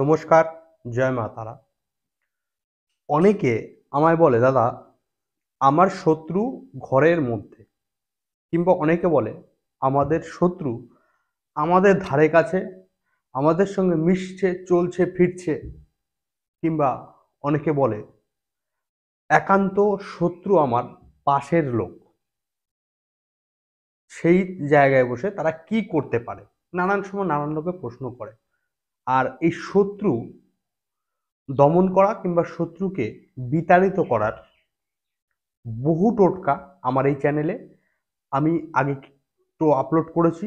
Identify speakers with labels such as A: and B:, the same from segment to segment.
A: নমস্কার জয় মা তারা অনেকে আমায় বলে দাদা আমার শত্রু ঘরের মধ্যে কিংবা অনেকে বলে আমাদের শত্রু আমাদের ধারে কাছে আমাদের সঙ্গে মিশছে চলছে ফিরছে কিংবা অনেকে বলে একান্ত শত্রু আমার পাশের লোক সেই জায়গায় বসে তারা কি করতে পারে নানান সময় নানান লোকে প্রশ্ন করে আর এই শত্রু দমন করা কিংবা শত্রুকে বিতাড়িত করার বহু টোটকা আমার এই চ্যানেলে আমি আগে তো আপলোড করেছি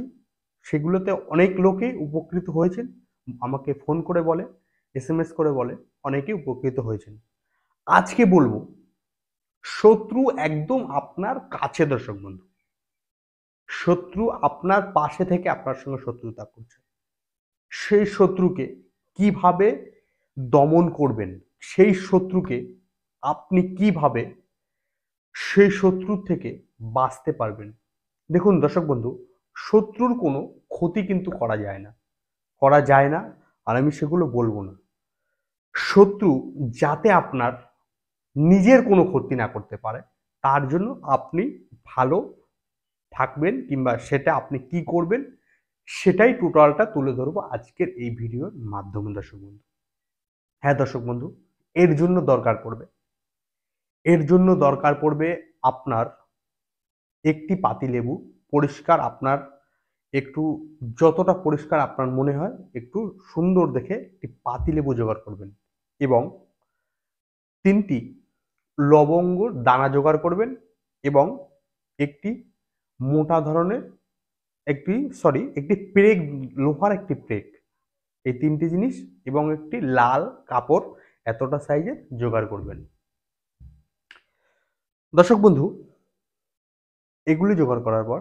A: সেগুলোতে অনেক লোকে উপকৃত হয়েছেন আমাকে ফোন করে বলে এস এম এস করে বলে অনেকে উপকৃত হয়েছেন আজকে বলবো শত্রু একদম আপনার কাছে দর্শক বন্ধু শত্রু আপনার পাশে থেকে আপনার সঙ্গে শত্রুতা করছে সেই শত্রুকে কিভাবে দমন করবেন সেই শত্রুকে আপনি কিভাবে সেই শত্রুর থেকে বাঁচতে পারবেন দেখুন দর্শক বন্ধু শত্রুর কোনো ক্ষতি কিন্তু করা যায় না করা যায় না আর আমি সেগুলো বলবো না শত্রু যাতে আপনার নিজের কোনো ক্ষতি না করতে পারে তার জন্য আপনি ভালো থাকবেন কিংবা সেটা আপনি কি করবেন সেটাই টোটালটা তুলে ধরবো আজকের এই ভিডিওর মাধ্যমে দর্শক বন্ধু হ্যাঁ দর্শক বন্ধু এর জন্য দরকার পড়বে এর জন্য দরকার পড়বে আপনার একটি পাতিলেবু পরিষ্কার আপনার একটু যতটা পরিষ্কার আপনার মনে হয় একটু সুন্দর দেখে একটি পাতিলেবু জোগাড় করবেন এবং তিনটি লবঙ্গ দানা জোগাড় করবেন এবং একটি মোটা ধরনের একটি সরি একটি প্রেক লোহার একটি প্রেক এই তিনটি জিনিস এবং একটি লাল কাপড় এতটা সাইজের জোগাড় করবেন দর্শক বন্ধু এগুলি জোগাড় করার পর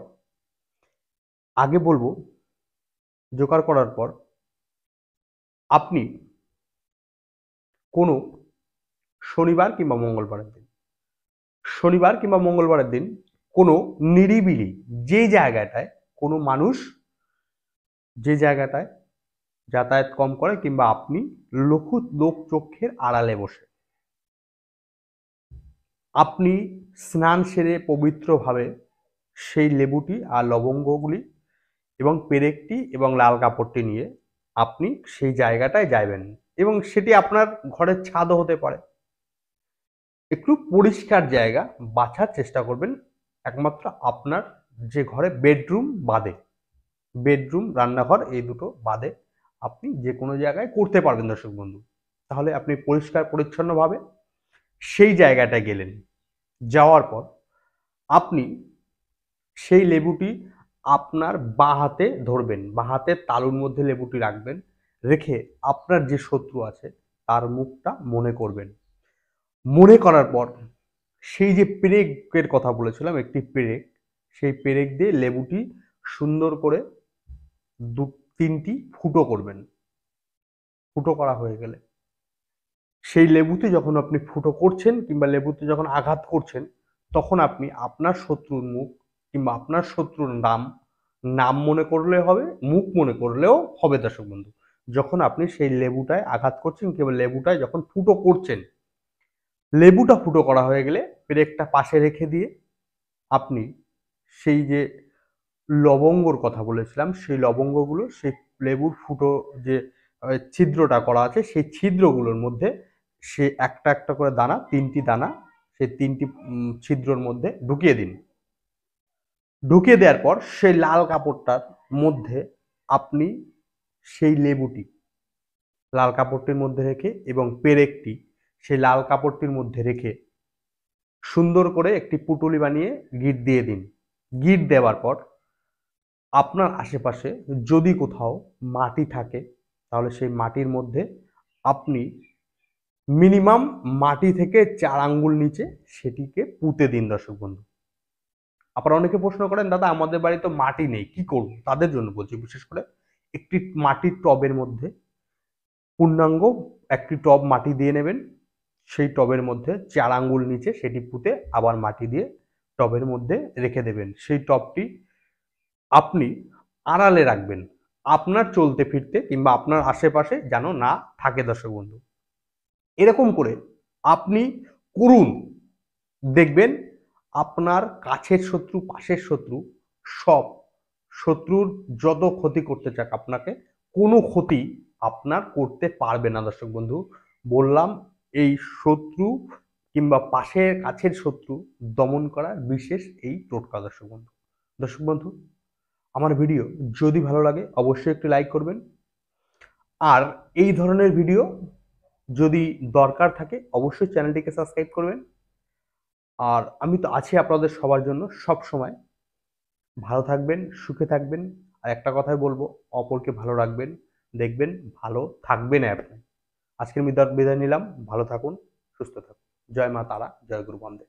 A: আগে বলবো জোগাড় করার পর আপনি কোনো শনিবার কিংবা মঙ্গলবারের দিন শনিবার কিংবা মঙ্গলবারের দিন কোনো নিরিবিলি যে জায়গাটায় কোনো মানুষ যে জায়গাটায় যাতায়াত কম করে কিংবা আপনি লঘু লোক চক্ষের আড়ালে বসে আপনি স্নান সেরে পবিত্রভাবে সেই লেবুটি আর লবঙ্গগুলি এবং পেরেকটি এবং লাল কাপড়টি নিয়ে আপনি সেই জায়গাটায় যাইবেন এবং সেটি আপনার ঘরের ছাদও হতে পারে একটু পরিষ্কার জায়গা বাছার চেষ্টা করবেন একমাত্র আপনার যে ঘরে বেডরুম বাদে বেডরুম রান্নাঘর এই দুটো বাদে আপনি যে কোনো জায়গায় করতে পারবেন দর্শক বন্ধু তাহলে আপনি পরিষ্কার পরিচ্ছন্নভাবে সেই জায়গাটা গেলেন যাওয়ার পর আপনি সেই লেবুটি আপনার বাঁ হাতে ধরবেন বাঁ হাতে তালুর মধ্যে লেবুটি রাখবেন রেখে আপনার যে শত্রু আছে তার মুখটা মনে করবেন মনে করার পর সেই যে পেরেকের কথা বলেছিলাম একটি পেরেক সেই পেরেক দিয়ে লেবুটি সুন্দর করে দু তিনটি ফুটো করবেন ফুটো করা হয়ে গেলে সেই লেবুতে যখন আপনি ফুটো করছেন কিংবা লেবুতে যখন আঘাত করছেন তখন আপনি আপনার শত্রুর মুখ কিংবা আপনার শত্রুর নাম নাম মনে করলে হবে মুখ মনে করলেও হবে দর্শক বন্ধু যখন আপনি সেই লেবুটায় আঘাত করছেন কিংবা লেবুটায় যখন ফুটো করছেন লেবুটা ফুটো করা হয়ে গেলে পেরেকটা পাশে রেখে দিয়ে আপনি সেই যে লবঙ্গর কথা বলেছিলাম সেই লবঙ্গগুলো সেই লেবুর ফুটো যে ছিদ্রটা করা আছে সেই ছিদ্রগুলোর মধ্যে সে একটা একটা করে দানা তিনটি দানা সেই তিনটি ছিদ্রর মধ্যে ঢুকিয়ে দিন ঢুকিয়ে দেওয়ার পর সেই লাল কাপড়টার মধ্যে আপনি সেই লেবুটি লাল কাপড়টির মধ্যে রেখে এবং পেরেকটি সেই লাল কাপড়টির মধ্যে রেখে সুন্দর করে একটি পুটুলি বানিয়ে গিট দিয়ে দিন গিট দেওয়ার পর আপনার আশেপাশে যদি কোথাও মাটি থাকে তাহলে সেই মাটির মধ্যে আপনি মিনিমাম মাটি থেকে চার আঙ্গুল নিচে সেটিকে পুঁতে দিন দর্শক বন্ধু আপনারা অনেকে প্রশ্ন করেন দাদা আমাদের বাড়ি তো মাটি নেই কি করব তাদের জন্য বলছি বিশেষ করে একটি মাটির টবের মধ্যে পূর্ণাঙ্গ একটি টব মাটি দিয়ে নেবেন সেই টবের মধ্যে চার আঙ্গুল নিচে সেটি পুঁতে আবার মাটি দিয়ে টবের মধ্যে রেখে দেবেন সেই টবটি আপনি আড়ালে রাখবেন আপনার চলতে ফিরতে কিংবা আপনার আশেপাশে যেন না থাকে দর্শক বন্ধু এরকম করে আপনি করুন দেখবেন আপনার কাছের শত্রু পাশের শত্রু সব শত্রুর যত ক্ষতি করতে চাক আপনাকে কোনো ক্ষতি আপনার করতে পারবে না দর্শক বন্ধু বললাম এই শত্রু কিংবা পাশের কাছের শত্রু দমন করা বিশেষ এই টোটকা দর্শক বন্ধু দর্শক বন্ধু আমার ভিডিও যদি ভালো লাগে অবশ্যই একটি লাইক করবেন আর এই ধরনের ভিডিও যদি দরকার থাকে অবশ্যই চ্যানেলটিকে সাবস্ক্রাইব করবেন আর আমি তো আছি আপনাদের সবার জন্য সব সময় ভালো থাকবেন সুখে থাকবেন আর একটা কথাই বলবো অপরকে ভালো রাখবেন দেখবেন ভালো থাকবেন আপনি আজকের বিদায় নিলাম ভালো থাকুন সুস্থ থাকুন জয় মা তারা জয় গুরু বন্দে